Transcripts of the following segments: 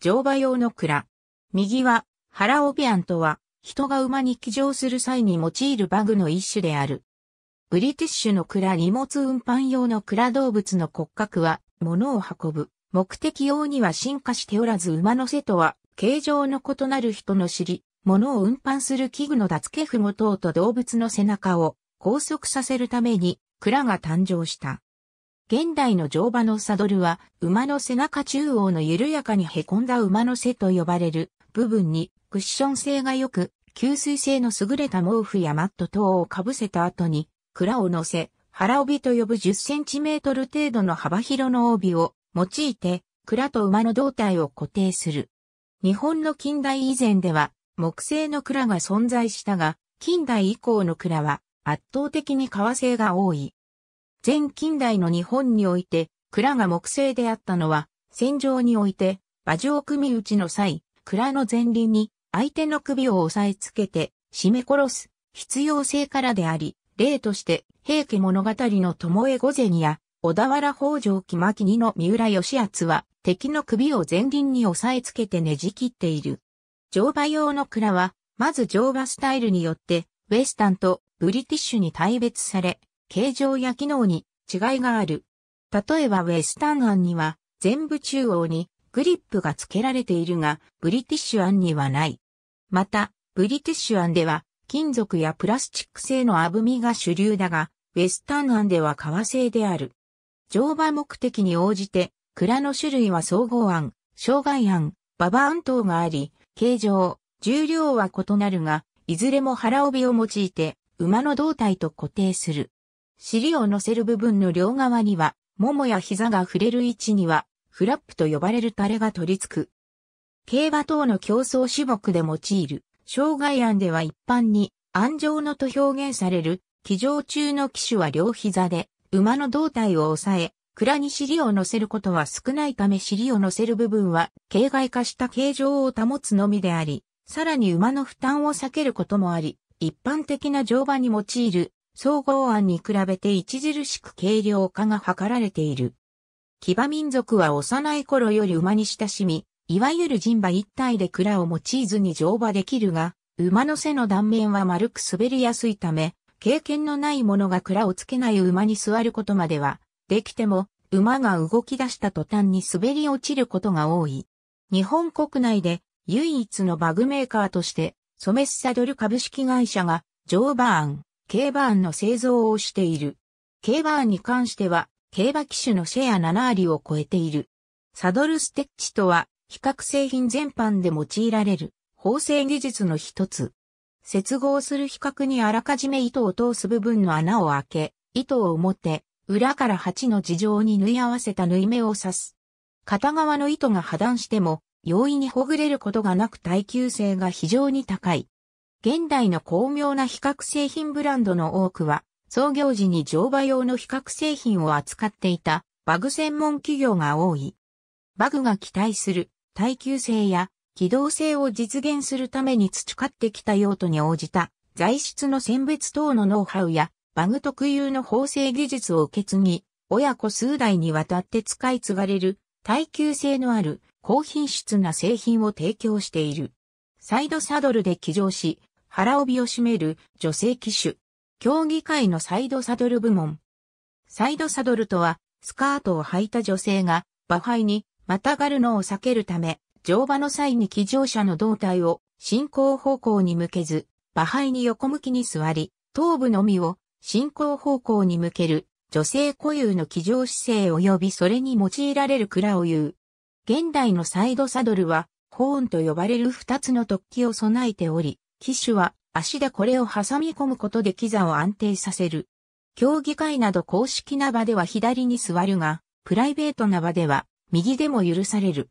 乗馬用の鞍。右は、腹オピアンとは、人が馬に騎乗する際に用いる馬具の一種である。ブリティッシュの蔵荷物運搬用の蔵動物の骨格は、物を運ぶ。目的用には進化しておらず馬の背とは、形状の異なる人の尻、物を運搬する器具の脱毛ふも等と動物の背中を拘束させるために、蔵が誕生した。現代の乗馬のサドルは、馬の背中中央の緩やかに凹んだ馬の背と呼ばれる部分にクッション性が良く、吸水性の優れた毛布やマット等をかぶせた後に、蔵を乗せ、腹帯と呼ぶ10センチメートル程度の幅広の帯を用いて、蔵と馬の胴体を固定する。日本の近代以前では、木製の蔵が存在したが、近代以降の蔵は圧倒的に革製が多い。前近代の日本において、蔵が木製であったのは、戦場において、馬上組打ちの際、蔵の前輪に相手の首を押さえつけて、締め殺す必要性からであり、例として、平家物語の巴御前や、小田原北条木巻二の三浦義厚は、敵の首を前輪に押さえつけてねじ切っている。乗馬用の蔵は、まず乗馬スタイルによって、ウェスタンとブリティッシュに大別され、形状や機能に違いがある。例えばウェスタン案には全部中央にグリップが付けられているが、ブリティッシュ案にはない。また、ブリティッシュ案では金属やプラスチック製のアブミが主流だが、ウェスタン案では革製である。乗馬目的に応じて、蔵の種類は総合案、障害案、馬場案等があり、形状、重量は異なるが、いずれも腹帯を用いて、馬の胴体と固定する。尻を乗せる部分の両側には、ももや膝が触れる位置には、フラップと呼ばれるタレが取り付く。競馬等の競争種目で用いる、障害案では一般に、安上のと表現される、騎乗中の騎手は両膝で、馬の胴体を押さえ、蔵に尻を乗せることは少ないため尻を乗せる部分は、形外化した形状を保つのみであり、さらに馬の負担を避けることもあり、一般的な乗馬に用いる総合案に比べて著しく軽量化が図られている。騎馬民族は幼い頃より馬に親しみ、いわゆる人馬一体で蔵を用いずに乗馬できるが、馬の背の断面は丸く滑りやすいため、経験のない者が蔵をつけない馬に座ることまでは、できても、馬が動き出した途端に滑り落ちることが多い。日本国内で唯一のバグメーカーとして、ソメスサドル株式会社が乗馬案、K バーンの製造をしている。K バーンに関しては、競馬機種のシェア7割を超えている。サドルステッチとは、比較製品全般で用いられる、縫製技術の一つ。接合する比較にあらかじめ糸を通す部分の穴を開け、糸を表、裏から8の地上に縫い合わせた縫い目を刺す。片側の糸が破断しても、容易にほぐれることがなく耐久性が非常に高い。現代の巧妙な比較製品ブランドの多くは、創業時に乗馬用の比較製品を扱っていたバグ専門企業が多い。バグが期待する耐久性や機動性を実現するために培ってきた用途に応じた材質の選別等のノウハウやバグ特有の縫製技術を受け継ぎ、親子数代にわたって使い継がれる耐久性のある高品質な製品を提供している。サイドサドルで起乗し、腹帯を締める女性騎手。競技会のサイドサドル部門。サイドサドルとは、スカートを履いた女性が、馬背にまたがるのを避けるため、乗馬の際に騎乗者の胴体を進行方向に向けず、馬背に横向きに座り、頭部のみを進行方向に向ける女性固有の騎乗姿勢及びそれに用いられる蔵を言う。現代のサイドサドルは、ホーンと呼ばれる二つの突起を備えており、騎手は足でこれを挟み込むことで膝を安定させる。競技会など公式な場では左に座るが、プライベートな場では右でも許される。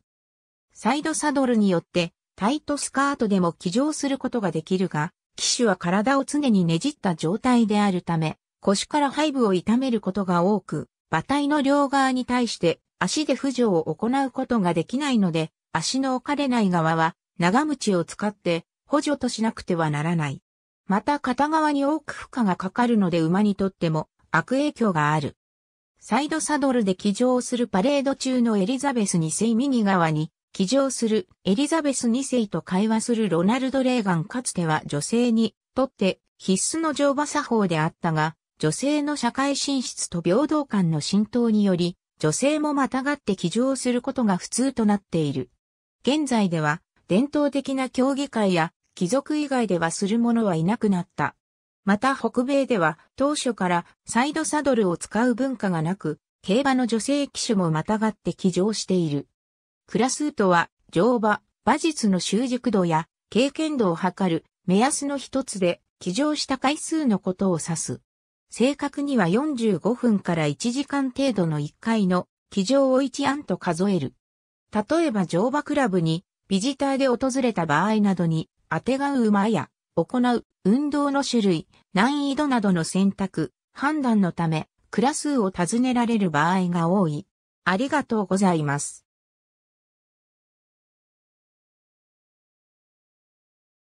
サイドサドルによってタイトスカートでも騎乗することができるが、騎手は体を常にねじった状態であるため、腰から背部を痛めることが多く、馬体の両側に対して足で扶助を行うことができないので、足の置かれない側は長鞭を使って補助としなくてはならない。また片側に多く負荷がかかるので馬にとっても悪影響がある。サイドサドルで騎乗するパレード中のエリザベス2世右側に騎乗するエリザベス2世と会話するロナルド・レーガンかつては女性にとって必須の乗馬作法であったが、女性の社会進出と平等感の浸透により、女性もまたがって騎乗することが普通となっている。現在では、伝統的な競技会や貴族以外ではする者はいなくなった。また北米では当初からサイドサドルを使う文化がなく、競馬の女性騎手もまたがって騎乗している。クラスートは乗馬、馬術の習熟度や経験度を測る目安の一つで騎乗した回数のことを指す。正確には45分から1時間程度の1回の騎乗を1案と数える。例えば乗馬クラブにビジターで訪れた場合などにあてがう馬や、行う、運動の種類、難易度などの選択、判断のため、クラ数を尋ねられる場合が多い。ありがとうございます。